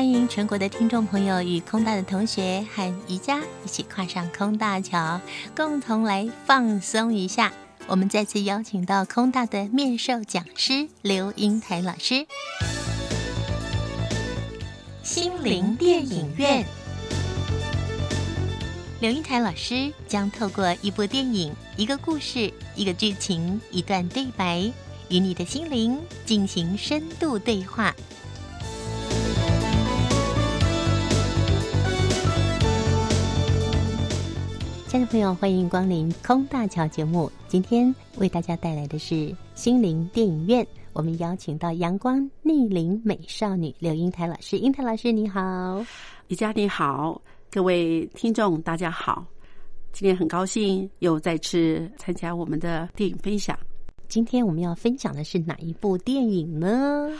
欢迎全国的听众朋友与空大的同学和瑜伽一起跨上空大桥，共同来放松一下。我们再次邀请到空大的面授讲师刘英台老师，心灵电影院。刘英台老师将透过一部电影、一个故事、一个剧情、一段对白，与你的心灵进行深度对话。亲爱的朋友欢迎光临《空大桥》节目。今天为大家带来的是心灵电影院。我们邀请到阳光逆龄美少女刘英台老师。英台老师，你好！李佳，你好！各位听众，大家好！今天很高兴又再次参加我们的电影分享。今天我们要分享的是哪一部电影呢？《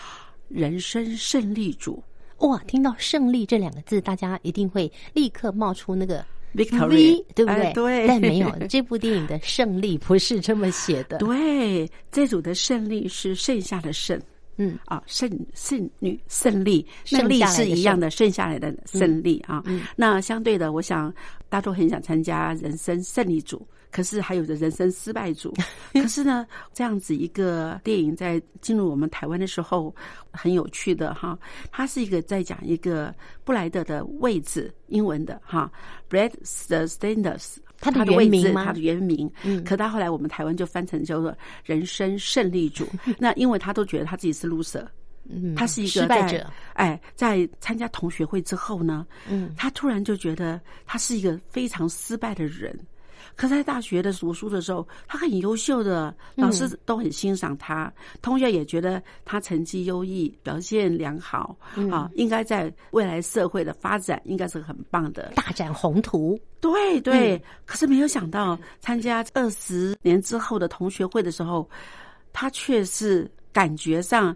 人生胜利主》哇！听到“胜利”这两个字，大家一定会立刻冒出那个。Victory，对不对？但没有，这部电影的胜利不是这么写的。对，这组的胜利是剩下的胜，嗯啊胜胜女胜利，胜利是一样的，剩下来的胜利啊。那相对的，我想大众很想参加人生胜利组。可是还有着人生失败组，可是呢，这样子一个电影在进入我们台湾的时候，很有趣的哈。它是一个在讲一个布莱德的位置，英文的哈，Brad's Standers。他的原名吗？他的原名。嗯。可他后来我们台湾就翻成叫做“人生胜利组”。那因为他都觉得他自己是 loser，嗯，他是一个失败者。哎，在参加同学会之后呢，嗯，他突然就觉得他是一个非常失败的人。可在大学的读书的时候，他很优秀的，老师都很欣赏他，同学也觉得他成绩优异，表现良好，啊，应该在未来社会的发展应该是很棒的，大展宏图。对对，可是没有想到，参加二十年之后的同学会的时候，他却是。感觉上，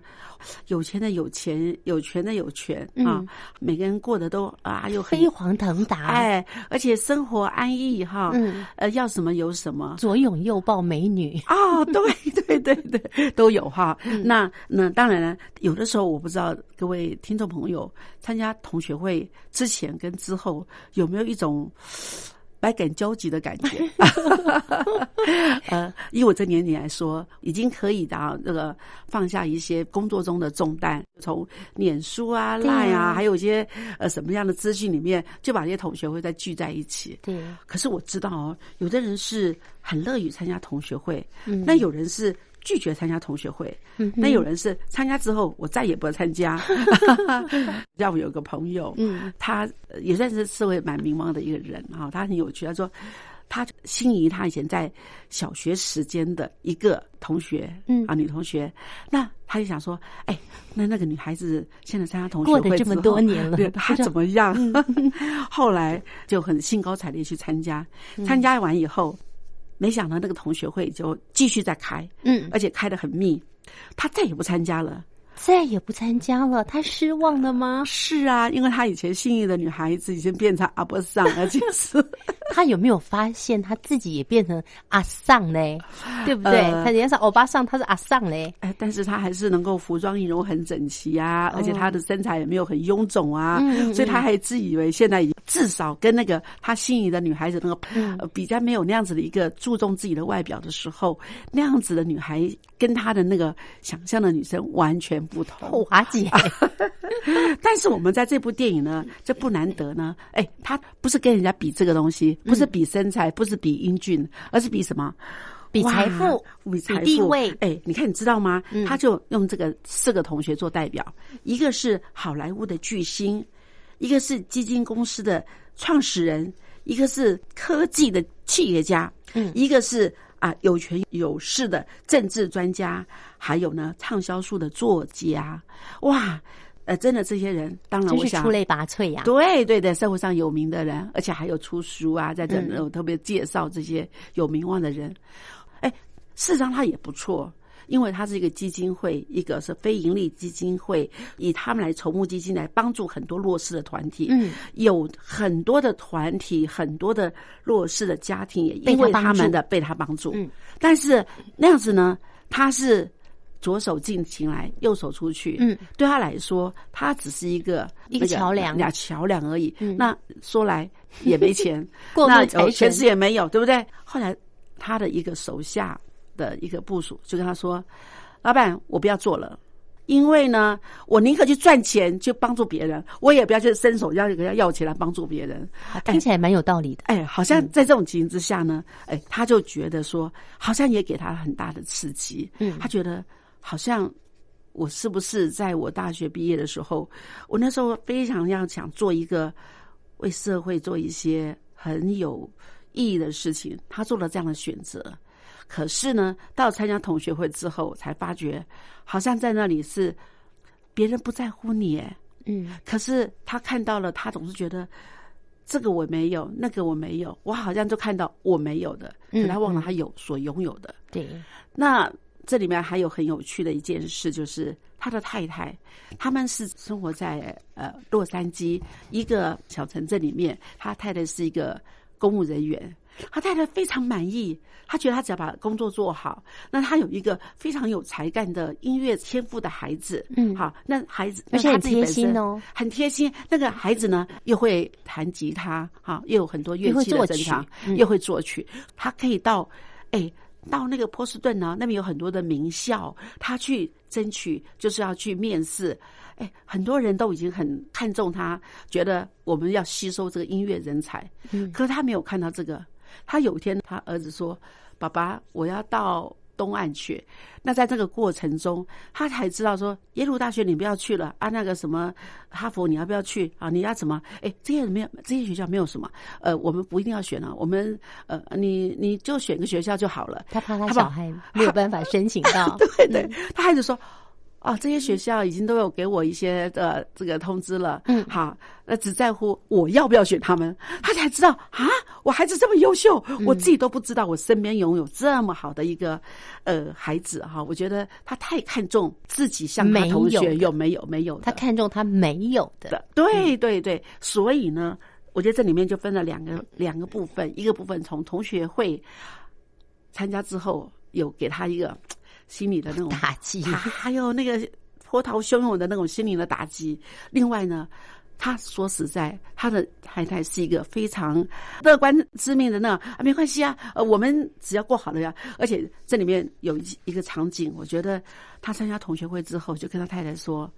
有钱的有钱，有权的有权啊！每个人过得都啊，有飞黄腾达，哎，而且生活安逸哈，呃，要什么有什么，左拥右抱美女啊，对对对对，都有哈。那那当然了，有的时候我不知道各位听众朋友参加同学会之前跟之后有没有一种。百感交集的感觉，呃，以我这年龄来说，已经可以的啊。那个放下一些工作中的重担，从脸书啊、赖啊，还有一些呃什么样的资讯里面，就把这些同学会再聚在一起。对。可是我知道，有的人是很乐于参加同学会，那有人是。拒绝参加同学会，那有人是参加之后，我再也不参加。让我有个朋友，嗯、他也算是社会蛮迷望的一个人哈，他很有趣。他说，他心仪他以前在小学时间的一个同学，嗯啊，女同学。那他就想说，哎，那那个女孩子现在参加同学会这么多年了，她怎么样？后来就很兴高采烈去参加，参加完以后。没想到那个同学会就继续在开，嗯，而且开的很密，他再也不参加了，再也不参加了，他失望了吗？是啊，因为他以前心仪的女孩子已经变成阿波桑了，就是。他有没有发现他自己也变成阿尚呢？对不对？他人家是欧巴尚，他是阿尚嘞。哎，但是他还是能够服装仪容很整齐啊，而且他的身材也没有很臃肿啊，所以他还自以为现在已经至少跟那个他心仪的女孩子那个比较没有那样子的一个注重自己的外表的时候，那样子的女孩跟他的那个想象的女生完全不同。华姐，但是我们在这部电影呢，这不难得呢。哎，他不是跟人家比这个东西。不是比身材，不是比英俊，而是比什么？比财富，比地位。哎，你看，你知道吗？他就用这个四个同学做代表：一个是好莱坞的巨星，一个是基金公司的创始人，一个是科技的企业家，嗯，一个是啊有权有势的政治专家，还有呢畅销书的作家。哇！呃，真的，这些人当然我想出类拔萃呀。对对对，社会上有名的人，而且还有出书啊，在这里特别介绍这些有名望的人。哎，事实上他也不错，因为他是一个基金会，一个是非盈利基金会，以他们来筹募基金来帮助很多弱势的团体。嗯，有很多的团体，很多的弱势的家庭也因为他们的被他帮助。嗯，但是那样子呢，他是。左手进进来，右手出去。嗯，对他来说，他只是一个一个桥梁，俩桥梁而已。那说来也没钱，那钱是也没有，对不对？后来他的一个手下的一个部署就跟他说：“老板，我不要做了，因为呢，我宁可去赚钱，去帮助别人，我也不要去伸手要人要钱来帮助别人。”听起来蛮有道理的。哎，好像在这种情形之下呢，哎，他就觉得说，好像也给他很大的刺激。嗯，他觉得。好像我是不是在我大学毕业的时候，我那时候非常要想做一个为社会做一些很有意义的事情。他做了这样的选择，可是呢，到参加同学会之后，才发觉好像在那里是别人不在乎你。嗯。可是他看到了，他总是觉得这个我没有，那个我没有，我好像就看到我没有的，可他忘了他有所拥有的。对。那。这里面还有很有趣的一件事，就是他的太太，他们是生活在呃洛杉矶一个小城镇里面。他太太是一个公务人员，他太太非常满意，他觉得他只要把工作做好。那他有一个非常有才干的音乐天赋的孩子，嗯，好，那孩子而且贴心哦，很贴心。那个孩子呢，又会弹吉他，哈，又有很多乐器的特长，又会作曲。他可以到，哎。到那个波士顿呢？那边有很多的名校，他去争取，就是要去面试。哎，很多人都已经很看重他，觉得我们要吸收这个音乐人才。嗯，可是他没有看到这个。他有一天，他儿子说：“爸爸，我要到。”东岸去，那在这个过程中，他才知道说耶鲁大学你不要去了啊，那个什么哈佛你要不要去啊？你要怎么？哎，这些没有，这些学校没有什么。呃，我们不一定要选啊，我们呃，你你就选个学校就好了。他怕他小孩没有办法申请到，对对，他孩子说。哦，这些学校已经都有给我一些的这个通知了。嗯，好，那只在乎我要不要选他们。他才知道啊，我孩子这么优秀，我自己都不知道我身边拥有这么好的一个呃孩子哈。我觉得他太看重自己，像他同学有没有没有？他看重他没有的。对对对，所以呢，我觉得这里面就分了两个两个部分，一个部分从同学会参加之后有给他一个。心理的那种打击，还有那个波涛汹涌的那种心灵的打击。另外呢，他说实在，他的太太是一个非常乐观、知命的那啊，没关系啊，呃，我们只要过好了呀。而且这里面有一一个场景，我觉得他参加同学会之后，就跟他太太说：“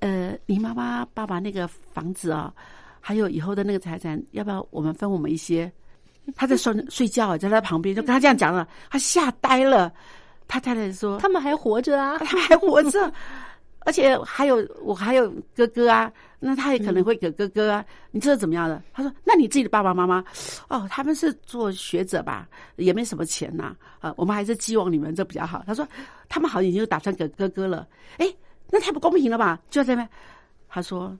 呃，你妈妈、爸爸那个房子啊，还有以后的那个财产，要不要我们分我们一些？”他在睡睡觉，在他旁边就跟他这样讲了，他吓呆了。他太太说：“他们还活着啊，他们还活着，而且还有我还有哥哥啊，那他也可能会给哥哥啊。”你知道怎么样的？他说：“那你自己的爸爸妈妈，哦，他们是做学者吧，也没什么钱呐啊，我们还是寄望你们这比较好。”他说：“他们好像已经打算给哥哥了。”哎，那太不公平了吧？就在那边，他说。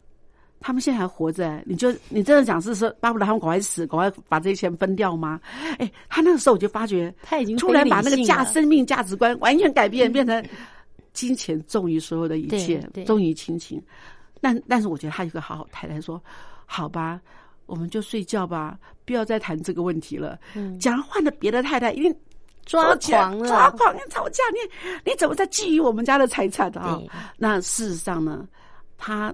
他们现在还活着，你就你真的讲是说巴不得他们赶快死，赶快把这些钱分掉吗？哎，他那个时候我就发觉，他已经突然把那个价、生命价值观完全改变，变成金钱重于所有的一切，重于亲情。但但是我觉得他有个好好太太，说好吧，我们就睡觉吧，不要再谈这个问题了。假如换了别的太太，因为。抓狂，了！抓狂，吵架，你你怎么在觊觎我们家的财产啊？那事实上呢，他。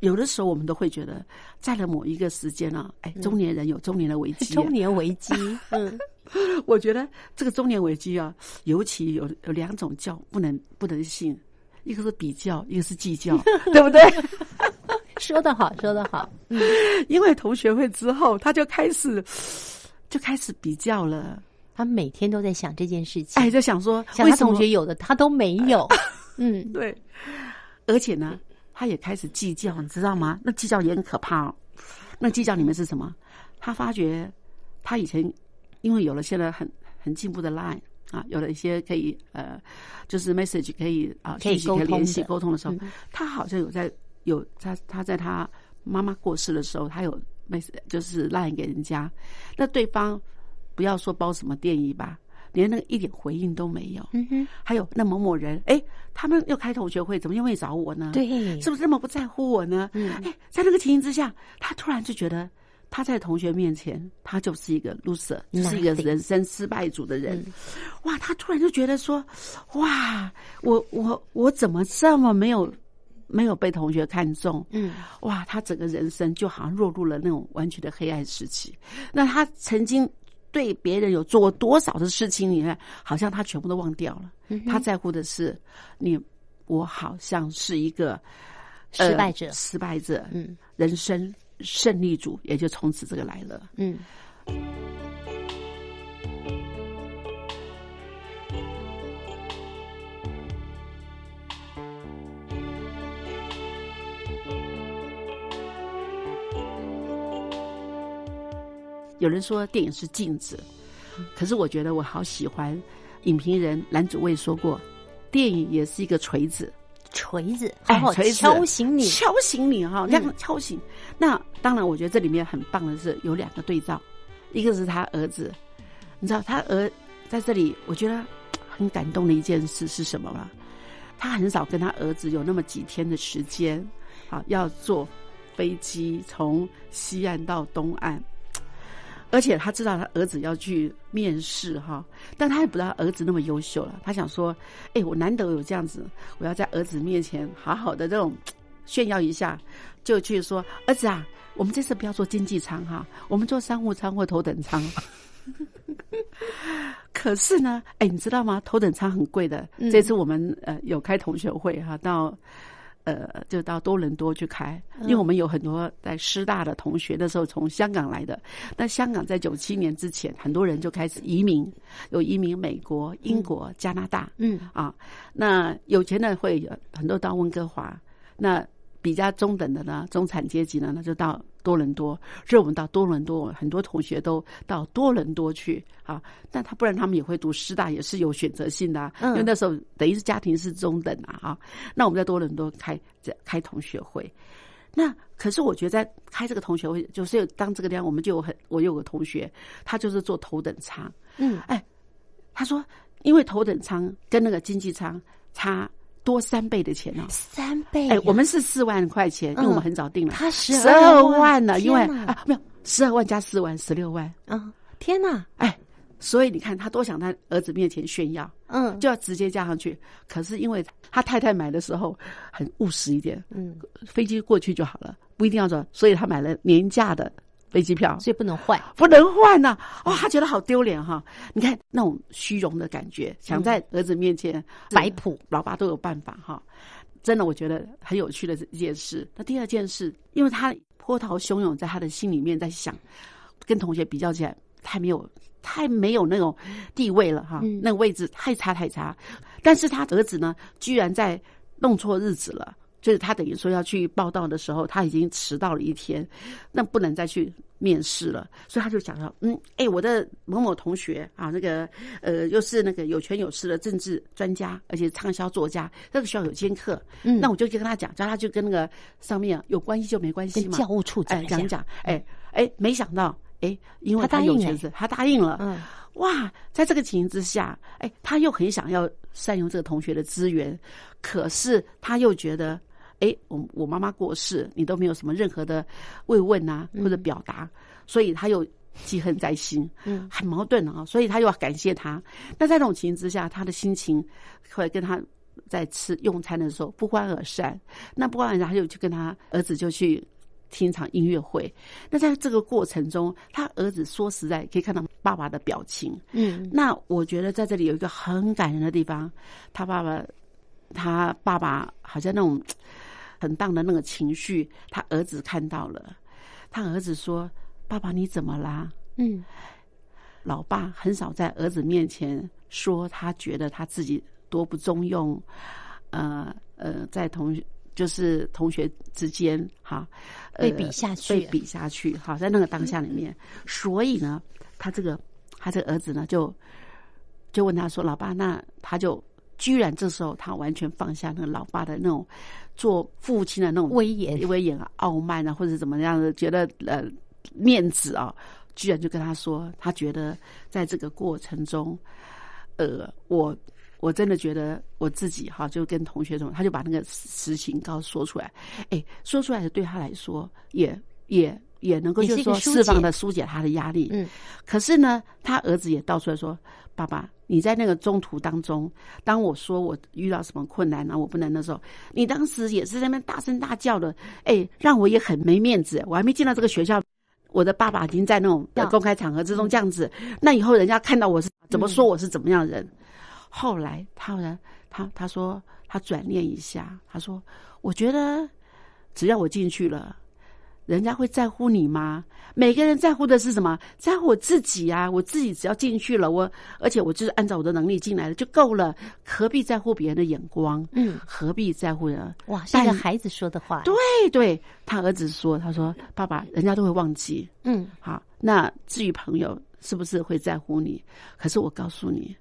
有的时候我们都会觉得，在了某一个时间呢，哎，中年人有中年的危机，中年危机。嗯，我觉得这个中年危机啊，尤其有有两种叫不能不能信，一个是比较，一个是计较，对不对？说得好，说得好。嗯，因为同学会之后，他就开始就开始比较了，他每天都在想这件事情，哎，就想说，为什么同学有的他都没有？嗯，对，而且呢。他也开始计较，你知道吗？那计较也很可怕哦。那计较里面是什么？他发觉，他以前因为有了些在很很进步的 line 啊，有了一些可以呃，就是 message 可以啊，可以沟通的。沟通的时候，他好像有在有他他在他妈妈过世的时候，他有没就是 line 给人家，那对方不要说包什么电影吧，连那一点回应都没有。嗯哼，还有那某某人哎。他们又开同学会，怎么又没找我呢？对，是不是这么不在乎我呢？嗯，哎，在那个情形之下，他突然就觉得他在同学面前，他就是一个 loser，就是一个人生失败组的人。哇，他突然就觉得说，哇，我我我怎么这么没有没有被同学看中？嗯，哇，他整个人生就好像落入了那种完全的黑暗时期。那他曾经。对别人有做过多少的事情，你看，好像他全部都忘掉了。他在乎的是你，我好像是一个失败者，失败者，嗯，人生胜利组，也就从此这个来了，嗯。有人说电影是镜子，可是我觉得我好喜欢影评人兰祖卫说过，电影也是一个锤子，锤子，好好敲醒你，敲醒你哈，这样敲醒。那当然，我觉得这里面很棒的是有两个对照，一个是他儿子，你知道他儿在这里，我觉得很感动的一件事是什么吗？他很少跟他儿子有那么几天的时间，啊，要坐飞机从西岸到东岸。而且他知道他儿子要去面试哈，但他也不知道儿子那么优秀了。他想说：“哎，我难得有这样子，我要在儿子面前好好的这种炫耀一下。”就去说：“儿子啊，我们这次不要做经济舱哈，我们做商务舱或头等舱。”可是呢，哎，你知道吗？头等舱很贵的。这次我们呃有开同学会哈，到。呃，就到多伦多去开，因为我们有很多在师大的同学的时候从香港来的，那香港在九七年之前，很多人就开始移民，有移民美国、英国、加拿大，嗯啊，那有钱的会有很多到温哥华，那。比较中等的呢，中产阶级呢，那就到多伦多。以我们到多伦多，很多同学都到多伦多去啊。但他不然，他们也会读师大，也是有选择性的。嗯。因为那时候等于是家庭是中等啊啊。那我们在多伦多开开同学会，那可是我觉得开这个同学会就是当这个方，我们就有很我有个同学，他就是坐头等舱。嗯。哎，他说，因为头等舱跟那个经济舱差。多三倍的钱呢？三倍！哎，我们是四万块钱，因为我们很早定了，他十二万呢，因为啊，没有十二万加四万十六万啊，天哪！哎，所以你看他多想在儿子面前炫耀，嗯，就要直接加上去。可是因为他太太买的时候很务实一点，嗯，飞机过去就好了，不一定要说，所以他买了廉价的。飞机票，所以不能换，不能换呐！哇，他觉得好丢脸哈！你看那种虚荣的感觉，想在儿子面前摆谱，老爸都有办法哈！真的，我觉得很有趣的这件事。那第二件事，因为他波涛汹涌在他的心里面，在想，跟同学比较起来，太没有，太没有那种地位了哈！那个位置太差太差。但是他儿子呢，居然在弄错日子了。就是他等于说要去报道的时候，他已经迟到了一天，那不能再去面试了。所以他就想到，嗯，哎，我的某某同学啊，那个呃，又是那个有权有势的政治专家，而且畅销作家，这个学校有兼课，嗯，那我就去跟他讲，叫他就跟那个上面有关系就没关系嘛，教务处讲讲，讲，哎哎，没想到哎，因为他有钱，是他答应了，嗯，哇，在这个情形之下，哎，他又很想要善用这个同学的资源，可是他又觉得。哎，我我妈妈过世，你都没有什么任何的慰问啊，或者表达，所以他又记恨在心，嗯，很矛盾啊，所以他又要感谢他。那在这种情形之下，他的心情会跟他在吃用餐的时候不欢而散。那不欢而散，他就去跟他儿子就去听一场音乐会。那在这个过程中，他儿子说实在可以看到爸爸的表情，嗯，那我觉得在这里有一个很感人的地方，他爸爸，他爸爸好像那种。很荡的那个情绪，他儿子看到了。他儿子说：“爸爸，你怎么啦？”嗯，老爸很少在儿子面前说他觉得他自己多不中用。呃呃，在同就是同学之间哈，被比下去，被比下去哈，在那个当下里面，所以呢，他这个他这个儿子呢就就问他说：“老爸，那他就居然这时候他完全放下那个老爸的那种。”做父亲的那种威严、威严啊、傲慢啊，或者怎么样的，觉得呃面子啊，居然就跟他说，他觉得在这个过程中，呃，我我真的觉得我自己哈，就跟同学什么，他就把那个实情告诉说出来，哎，说出来的对他来说，也也也能够就说释放的疏解他的压力，嗯，可是呢，他儿子也倒出来说。爸爸，你在那个中途当中，当我说我遇到什么困难呢，我不能的时候，你当时也是在那大声大叫的，哎，让我也很没面子。我还没进到这个学校，我的爸爸已经在那种公开场合之中这样子，那以后人家看到我是怎么说我是怎么样的人。后来他呢，他他说他转念一下，他说我觉得只要我进去了。人家会在乎你吗？每个人在乎的是什么？在乎我自己啊！我自己只要进去了，我而且我就是按照我的能力进来了就够了，何必在乎别人的眼光？嗯，何必在乎人？哇，带着孩子说的话。对对，他儿子说：“他说爸爸，人家都会忘记。”嗯，好。那至于朋友是不是会在乎你？可是我告诉你。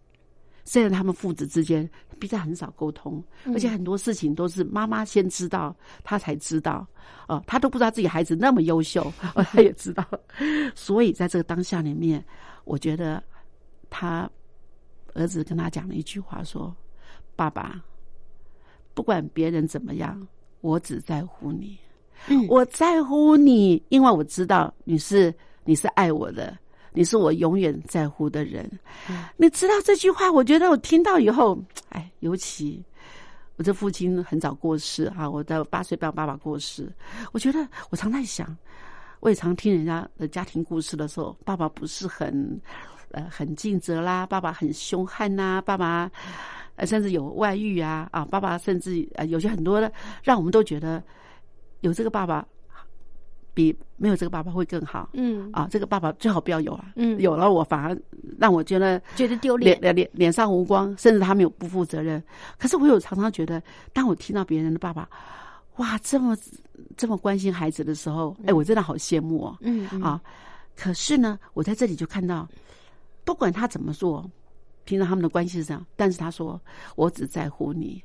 虽然他们父子之间比较很少沟通，而且很多事情都是妈妈先知道，他才知道。哦，他都不知道自己孩子那么优秀，他也知道。所以在这个当下里面，我觉得他儿子跟他讲了一句话说：“爸爸，不管别人怎么样，我只在乎你。我在乎你，因为我知道你是，你是爱我的。”你是我永远在乎的人，你知道这句话，我觉得我听到以后，哎，尤其我这父亲很早过世啊，我在八岁半，爸爸过世，我觉得我常在想，我也常听人家的家庭故事的时候，爸爸不是很，呃，很尽责啦，爸爸很凶悍呐，爸爸，甚至有外遇啊，啊，爸爸甚至呃，有些很多的，让我们都觉得有这个爸爸。比没有这个爸爸会更好，嗯，啊，这个爸爸最好不要有啊，有了我反而让我觉得觉得丢脸，脸脸脸上无光，甚至他们有不负责任。可是我有常常觉得，当我听到别人的爸爸，哇，这么这么关心孩子的时候，哎，我真的好羡慕哦。嗯啊。可是呢，我在这里就看到，不管他怎么做，平常他们的关系是这样，但是他说我只在乎你。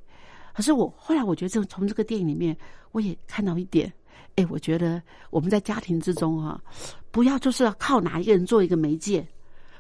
可是我后来我觉得，从这个电影里面，我也看到一点。哎，我觉得我们在家庭之中啊，不要就是靠哪一个人做一个媒介，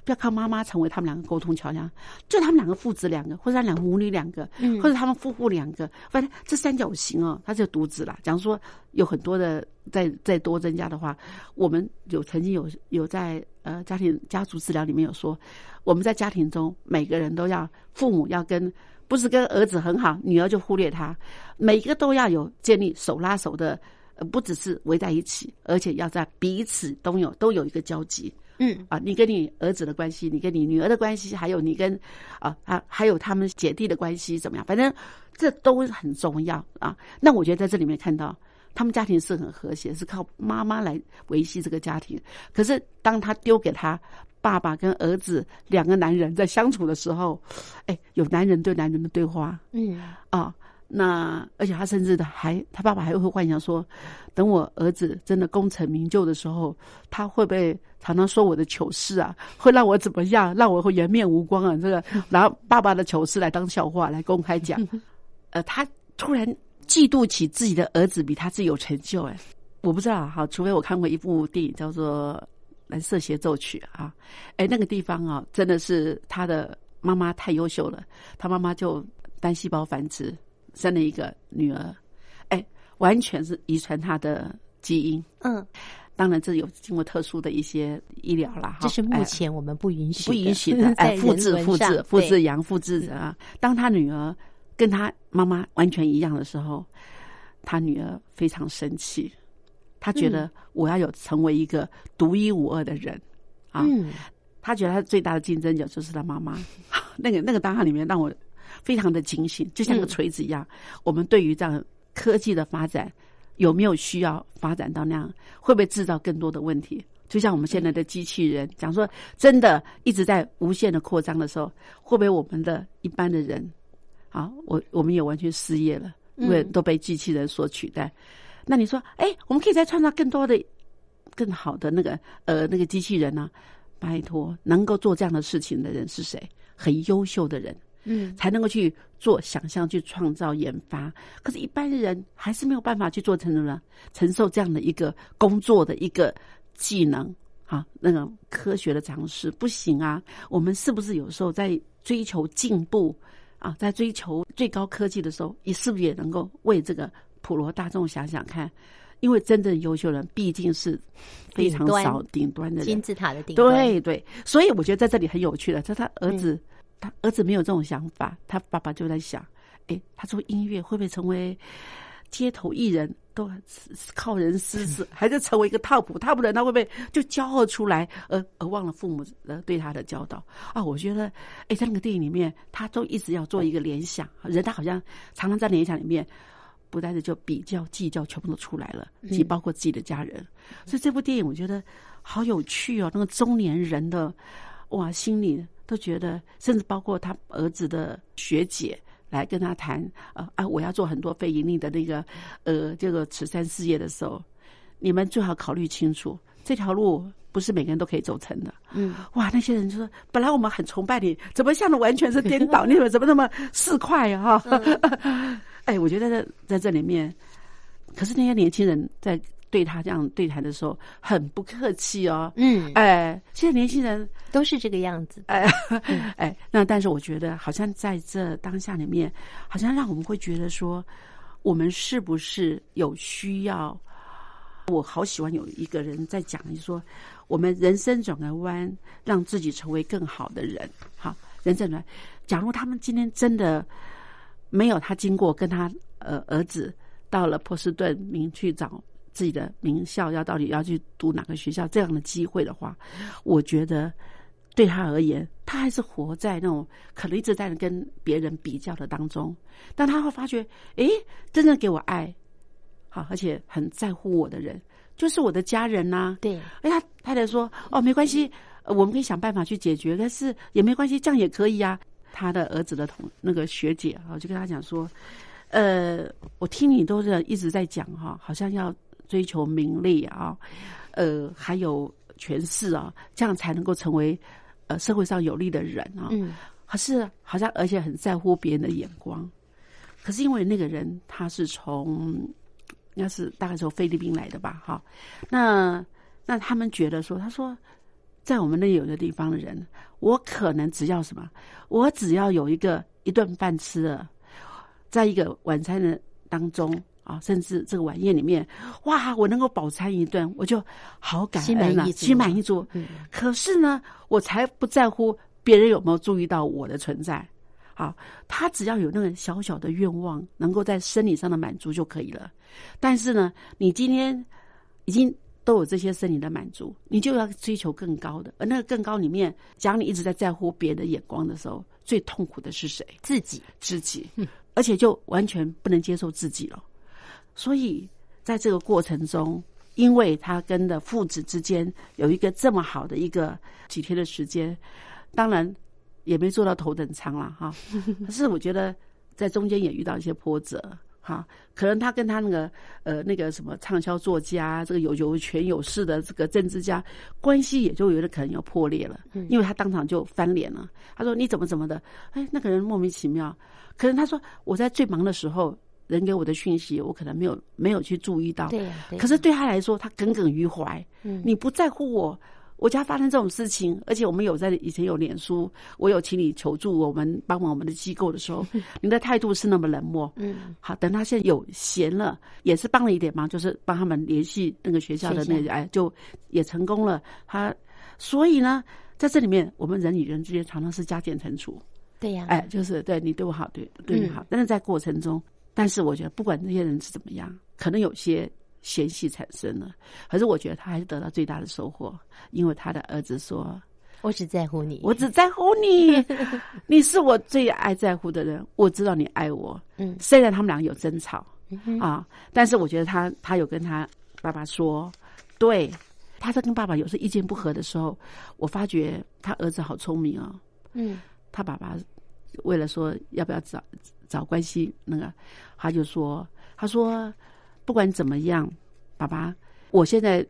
不要靠妈妈成为他们两个沟通桥梁，就他们两个父子两个，或者他两个母女两个，或者他们夫妇两个，反正这三角形哦，它就独子了。假如说有很多的再再多增加的话，我们有曾经有有在呃家庭家族治疗里面有说，我们在家庭中每个人都要父母要跟，不是跟儿子很好，女儿就忽略他，每一个都要有建立手拉手的。呃，不只是围在一起，而且要在彼此都有都有一个交集。嗯啊，你跟你儿子的关系，你跟你女儿的关系，还有你跟，啊啊，还有他们姐弟的关系怎么样？反正这都很重要啊。那我觉得在这里面看到，他们家庭是很和谐，是靠妈妈来维系这个家庭。可是当他丢给他爸爸跟儿子两个男人在相处的时候，哎，有男人对男人的对话。嗯啊。那而且他甚至的还他爸爸还会幻想说，等我儿子真的功成名就的时候，他会不会常常说我的糗事啊？会让我怎么样？让我会颜面无光啊？这个 拿爸爸的糗事来当笑话来公开讲？呃，他突然嫉妒起自己的儿子比他自己有成就哎，我不知道哈，除非我看过一部电影叫做《蓝色协奏曲》啊，哎那个地方啊，真的是他的妈妈太优秀了，他妈妈就单细胞繁殖。生了一个女儿，哎，完全是遗传她的基因。嗯，当然这有经过特殊的一些医疗啦。这是目前我们不允许不允许的，哎，复制复制复制，羊复制啊。当他女儿跟他妈妈完全一样的时候，他女儿非常生气，他觉得我要有成为一个独一无二的人啊，他觉得他最大的竞争者就是他妈妈。那个那个档案里面让我。非常的警醒，就像个锤子一样。我们对于这样科技的发展，有没有需要发展到那样？会不会制造更多的问题？就像我们现在的机器人，讲说真的一直在无限的扩张的时候，会不会我们的一般的人啊，我我们也完全失业了，因为都被机器人所取代？那你说，哎，我们可以再创造更多的、更好的那个呃那个机器人呢？拜托，能够做这样的事情的人是谁？很优秀的人。嗯，才能够去做想象、去创造、研发。可是，一般人还是没有办法去做成了，承受这样的一个工作的、一个技能啊，那种科学的常识不行啊。我们是不是有时候在追求进步啊，在追求最高科技的时候，你是不是也能够为这个普罗大众想想看？因为真正优秀人毕竟是非常少，顶端的人，金字塔的顶。对对，所以我觉得在这里很有趣的，这他儿子。他儿子没有这种想法，他爸爸就在想：哎，他做音乐会不会成为街头艺人？都靠人施舍，还是成为一个 top t 他不然他会不会就骄傲出来？而而忘了父母的对他的教导啊？我觉得，哎，在那个电影里面，他都一直要做一个联想，人他好像常常在联想里面，不但是就比较计较，全部都出来了，也包括自己的家人。所以这部电影我觉得好有趣哦，那个中年人的哇心里。都觉得，甚至包括他儿子的学姐来跟他谈啊啊，我要做很多非盈利的那个呃这个慈善事业的时候，你们最好考虑清楚，这条路不是每个人都可以走成的。嗯，哇，那些人就说，本来我们很崇拜你，怎么像的完全是颠倒？你怎么 怎么那么市侩啊？哎，我觉得在在这里面，可是那些年轻人在。对他这样对谈的时候很不客气哦。嗯，哎，现在年轻人都是这个样子。哎，哎，那但是我觉得，好像在这当下里面，好像让我们会觉得说，我们是不是有需要？我好喜欢有一个人在讲，就说我们人生转个弯，让自己成为更好的人。好，人生转，假如他们今天真的没有他经过，跟他呃儿子到了波士顿明去找。自己的名校要到底要去读哪个学校？这样的机会的话，我觉得对他而言，他还是活在那种可能一直在跟别人比较的当中。但他会发觉，诶，真正给我爱好而且很在乎我的人，就是我的家人呐。对。哎呀，太太说，哦，没关系，我们可以想办法去解决。但是也没关系，这样也可以啊。他的儿子的同那个学姐啊，就跟他讲说，呃，我听你都是一直在讲哈，好像要。追求名利啊，呃，还有权势啊，这样才能够成为呃社会上有利的人啊。嗯。可是好像而且很在乎别人的眼光，可是因为那个人他是从，应该是大概从菲律宾来的吧？哈，那那他们觉得说，他说在我们那有的地方的人，我可能只要什么，我只要有一个一顿饭吃了，在一个晚餐的当中。啊，甚至这个晚宴里面，哇，我能够饱餐一顿，我就好感恩了，心满意足。可是呢，我才不在乎别人有没有注意到我的存在。好，他只要有那个小小的愿望，能够在生理上的满足就可以了。但是呢，你今天已经都有这些生理的满足，你就要追求更高的。而那个更高里面，讲你一直在在乎别人的眼光的时候，最痛苦的是谁？自己，自己。而且就完全不能接受自己了。所以，在这个过程中，因为他跟的父子之间有一个这么好的一个几天的时间，当然也没做到头等舱了哈。可是我觉得在中间也遇到一些波折哈。可能他跟他那个呃那个什么畅销作家，这个有有权有势的这个政治家关系，也就有点可能要破裂了，因为他当场就翻脸了。他说你怎么怎么的？哎，那个人莫名其妙。可能他说我在最忙的时候。人给我的讯息，我可能没有没有去注意到。对，可是对他来说，他耿耿于怀。嗯，你不在乎我，我家发生这种事情，而且我们有在以前有脸书，我有请你求助，我们帮忙我们的机构的时候，你的态度是那么冷漠。嗯，好，等他现在有闲了，也是帮了一点忙，就是帮他们联系那个学校的那个，哎，就也成功了。他所以呢，在这里面，我们人与人之间常常是加减乘除。对呀，哎，就是对你对我好，对对你好，但是在过程中。但是我觉得，不管这些人是怎么样，可能有些嫌隙产生了。可是我觉得他还是得到最大的收获，因为他的儿子说：“我只在乎你，我只在乎你，你是我最爱在乎的人。我知道你爱我。”嗯，虽然他们两个有争吵啊，但是我觉得他他有跟他爸爸说，对，他在跟爸爸有时意见不合的时候，我发觉他儿子好聪明啊。嗯，他爸爸为了说要不要找。找关系那个，他就说：“他说，不管怎么样，爸爸，我现在，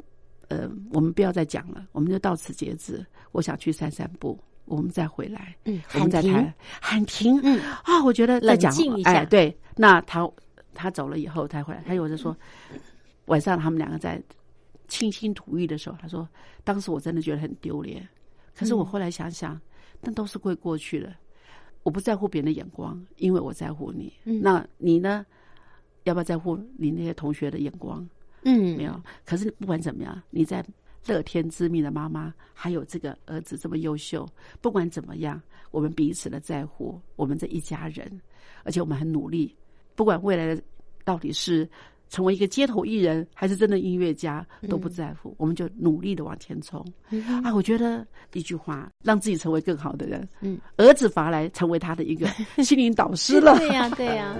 呃，我们不要再讲了，我们就到此截止。我想去散散步，我们再回来，嗯，我们再谈，喊停，嗯啊，我觉得再讲，哎，对，那他他走了以后他回来。他又在说，晚上他们两个在倾心吐意的时候，他说，当时我真的觉得很丢脸，可是我后来想想，那都是会过去的。”我不在乎别人的眼光，因为我在乎你。那你呢？要不要在乎你那些同学的眼光？嗯，没有。可是不管怎么样，你在乐天知命的妈妈，还有这个儿子这么优秀，不管怎么样，我们彼此的在乎，我们这一家人，而且我们很努力。不管未来的到底是。成为一个街头艺人还是真的音乐家都不在乎，我们就努力的往前冲。啊，我觉得一句话，让自己成为更好的人。嗯，儿子发来成为他的一个心灵导师了。对呀，对呀。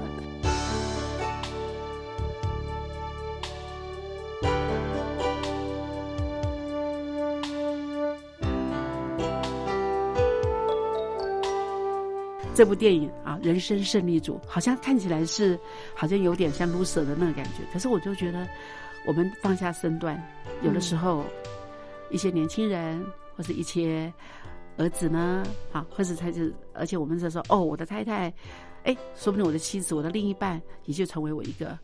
这部电影啊，《人生胜利组》好像看起来是好像有点像 l o s e r 的那个感觉，可是我就觉得，我们放下身段，有的时候，一些年轻人或是一些儿子呢，啊，或者才子，而且我们在说哦，我的太太，哎，说不定我的妻子，我的另一半也就成为我一个，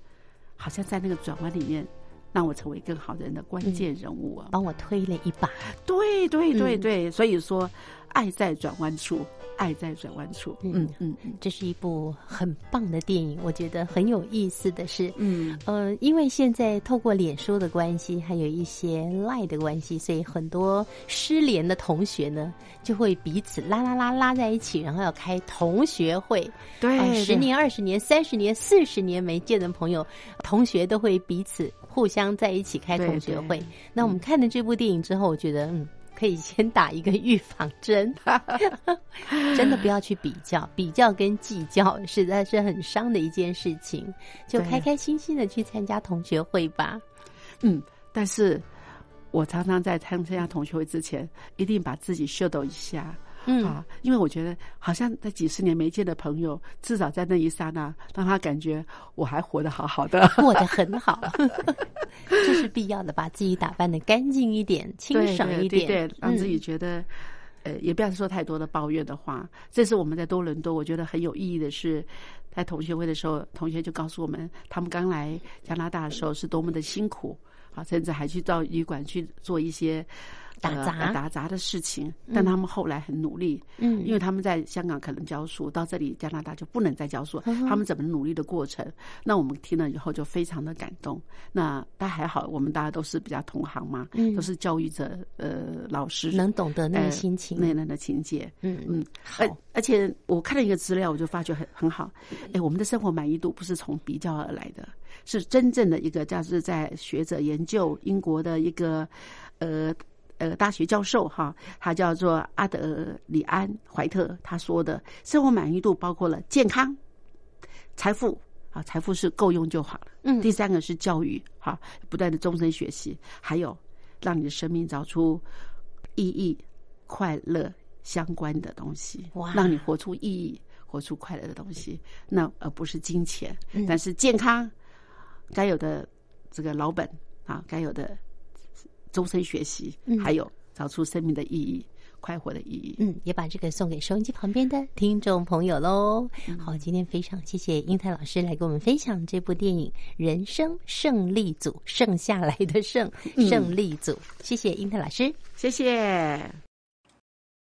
好像在那个转弯里面。让我成为更好的人的关键人物啊！帮我推了一把。对对对对，所以说，爱在转弯处，爱在转弯处。嗯嗯，这是一部很棒的电影。我觉得很有意思的是，嗯呃，因为现在透过脸书的关系，还有一些赖的关系，所以很多失联的同学呢，就会彼此拉拉拉拉在一起，然后要开同学会。对，十年、二十年、三十年、四十年没见的朋友、同学，都会彼此。互相在一起开同学会，那我们看了这部电影之后，我觉得嗯，可以先打一个预防针，真的不要去比较，比较跟计较，实在是很伤的一件事情。就开开心心的去参加同学会吧，嗯。但是我常常在参加同学会之前，一定把自己 show 一下。嗯啊，因为我觉得好像在几十年没见的朋友，至少在那一刹那，让他感觉我还活得好好的，过得很好。这 是必要的，把自己打扮的干净一点，清爽一点，对让自己觉得，呃，也不要说太多的抱怨的话。这是我们在多伦多，我觉得很有意义的是，在同学会的时候，同学就告诉我们，他们刚来加拿大的时候是多么的辛苦，啊，甚至还去到旅馆去做一些。打杂打杂的事情，但他们后来很努力，嗯，因为他们在香港可能教书，到这里加拿大就不能再教书，他们怎么努力的过程，那我们听了以后就非常的感动。那但还好，我们大家都是比较同行嘛，都是教育者，呃，老师能懂得那个心情、那那的情节。嗯嗯，而而且我看了一个资料，我就发觉很很好。哎，我们的生活满意度不是从比较而来，的是真正的一个，就是在学者研究英国的一个，呃。呃，大学教授哈，他叫做阿德里安怀特，他说的，生活满意度包括了健康、财富啊，财富是够用就好了。嗯，第三个是教育，哈，不断的终身学习，还有让你的生命找出意义、快乐相关的东西，让你活出意义、活出快乐的东西，那而不是金钱。但是健康该有的这个老本啊，该有的。终身学习，还有找出生命的意义、快活的意义。嗯，也把这个送给收音机旁边的听众朋友喽。好，今天非常谢谢英泰老师来给我们分享这部电影《人生胜利组》，剩下来的胜胜利组。谢谢英泰老师，谢谢。